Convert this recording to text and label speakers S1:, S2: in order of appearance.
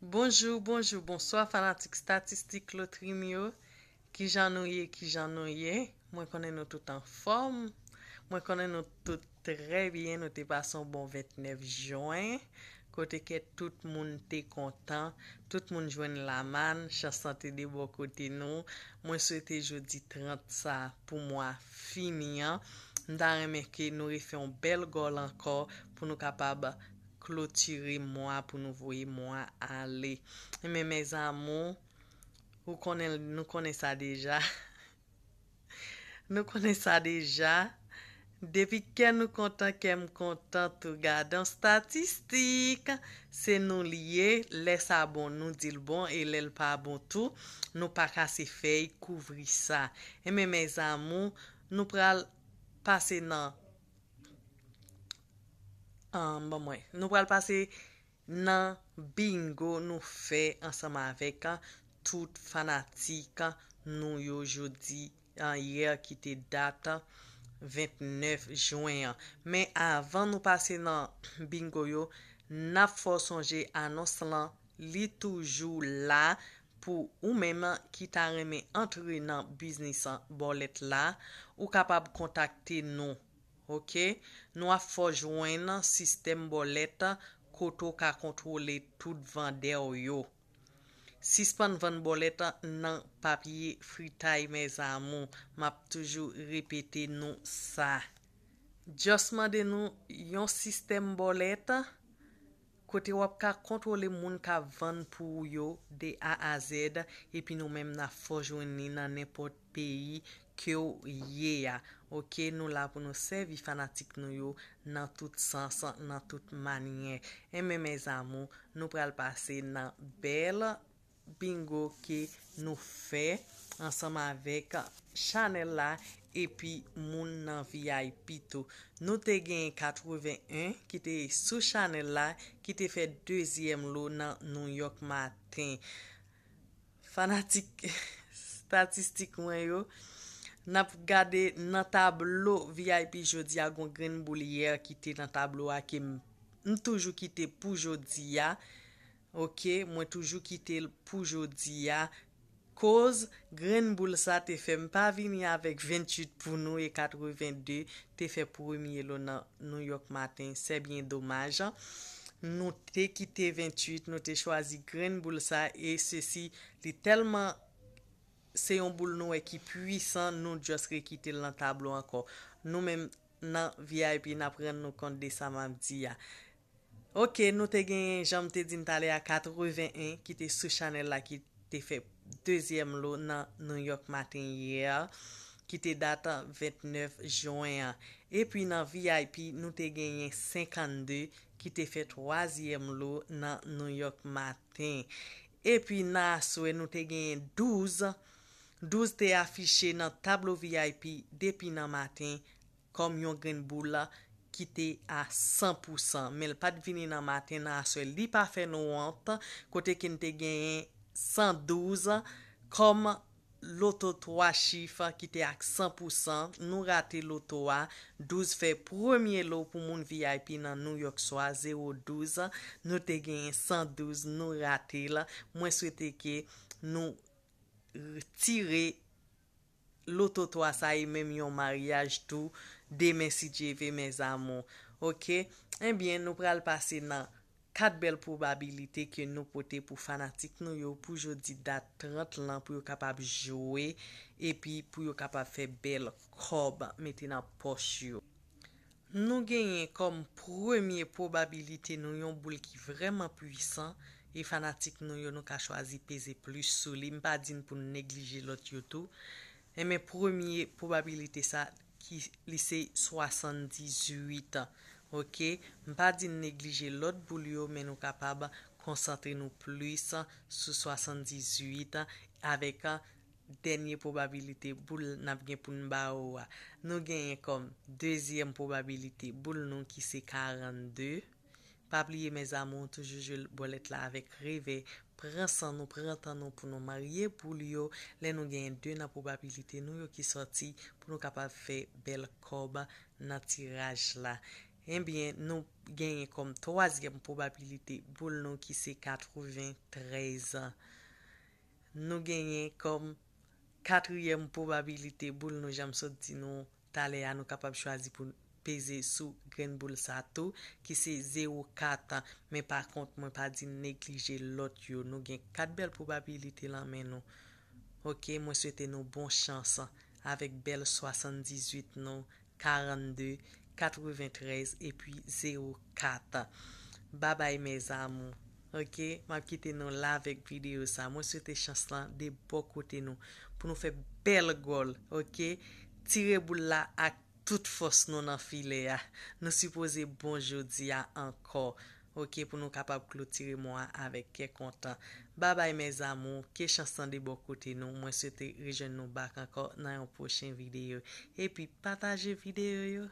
S1: Bonjou, bonjou, bonsoa, fanatik statistik lo trim yo. Ki jan nou ye, ki jan nou ye. Mwen konen nou tout an form. Mwen konen nou tout trey byen. Nou te pason bon 29 joun. Kote ke tout moun te kontan. Tout moun joun la man. Chasante de bo kote nou. Mwen souete joudi 30 sa pou mwen finian. Nda remerke nou refe yon bel gol ankor pou nou kapab... Plotiri mwa pou nou voyi mwa ale. Eme, me zamo, ou konen nou konen sa deja. Nou konen sa deja. Depi ken nou kontan, ken nou kontan, tou gadan statistik. Se nou liye, bon, le sa bon nou dil bon, e lel pa bon tou, nou pa kase fey kouvri sa. Eme, me zamo, nou pral pase nan. Bon nou pral pase nan bingo nou fe ansama avek. Tout fanatika nou yo jodi ayer ki te data 29 jwayan. Men avan nou pase nan bingo yo, nan fosonje anons lan li toujou la pou ou menman ki ta reme entre nan biznisan bolet la ou kapab kontakte nou. Ok? Nou a fojwen nan sistem boleta koto ka kontrole tout vande ou yo. Sispan vande boleta nan papye fritay e mez amon. Map toujou repete nou sa. Josman de nou yon sistem boleta kote wap ka kontrole moun ka vande pou yo de a a zed epi nou menm nan fojwen ni nan nepot. ki yo ye ya. Ok, nou la pou nou sevi fanatik nou yo nan tout sansan, nan tout manyen. Eme, mez amou, nou pral pase nan bel bingo ki nou fe ansama vek chanel la epi moun nan viyay pito. Nou te gen 81 ki te sou chanel la ki te fe dezyem lou nan nou yok maten. Fanatik... Statistik mwen yo. Nap gade nan tablo VIP jodia. Gon Grenboul hier. Kite nan tablo ake. Mwen toujou kite pou jodia. Ok. Mwen toujou kite pou jodia. Koz Grenboul sa te fe mpa vini avek 28 pou nou. E 82 te fe pwemye lo nan New York matin. Se bien domaj. Non te kite 28. Non te chwazi Grenboul sa. E se si li telman anon. Se yon boul nou e ki pwisan, nou jos re kite lan tablo anko. Nou men nan VIP nan pren nou kont de sa mamdi ya. Ok, nou te genyen, jom te dim tale a 81, ki te sou chanel la ki te fe deuxième lò nan New York matin ye ya, ki te data 29 joun ya. E pi nan VIP, nou te genyen 52, ki te fe troisième lò nan New York matin. E pi nan sou e, nou te genyen 12, nou te genyen 12, 12 te afishe nan tablo VIP depi nan maten kom yon gren bou la ki te a 100%. Mel pat vini nan maten nan aswe li pa fe nou anta kote ke n te genye 112 kom loto 3 chifa ki te ak 100%. Nou rate loto a 12 fe premye lo pou moun VIP nan New York so a 012. Nou te genye 112 nou rate la. Mwen souete ke nou 100%. tire lototwa sa e menm yon maryaj tou de men si je ve men zamo. Ok, enbyen nou pral pase nan kat bel probabilite ke nou pote pou fanatik nou yo pou jodi dat 30 lan pou yo kapab jowe epi pou yo kapab fe bel kob meten nan pos yo. Nou genye kom premye probabilite nou yon boul ki vreman pwisan E fanatik nou yo nou ka chwazi peze plus sou li. Mpa din pou neglije lot yotou. E men premier probabilite sa ki li se 78 an. Ok. Mpa din neglije lot bou li yo men nou kapab konsante nou plus sa sou 78 an. Avek a denye probabilite bou nap gen pou nou ba ou a. Nou genye kom. Dezyen probabilite bou nou ki se 42 an. Pabliye mez amon toujoujou bolet la avek reve. Prensan nou prentan nou pou nou marye pou li yo. Le nou genyen 2 nan probabilite nou yo ki soti pou nou kapap fe bel kob nan tiraj la. Enbyen nou genyen kom 3yem probabilite pou nou ki se 93. Nou genyen kom 4yem probabilite pou nou jam soti nou tale ya nou kapap chwazi pou nou. Pese sou gren boul sa tou. Ki se 0-4. Men par kont mwen pa di neglije lot yo. Nou gen 4 bel probabilite lan men nou. Ok. Mwen souwete nou bon chansa. Avek bel 78 nou. 42. 93. E pi 0-4. Babay me zamo. Ok. Mwen kite nou la vek video sa. Mwen souwete chansa lan de bo kote nou. Pou nou fe bel gol. Ok. Tire boul la ak. Tout fos nou nan file ya. Nou si pose bonjou diya ankor. Ok pou nou kapab kloutire moun avèk. Kè kontan. Babay mè zamon. Kè chansan di bon kote nou. Mwen sote rejen nou bak ankor nan yon pochen videyo. E pi pataje videyo yo.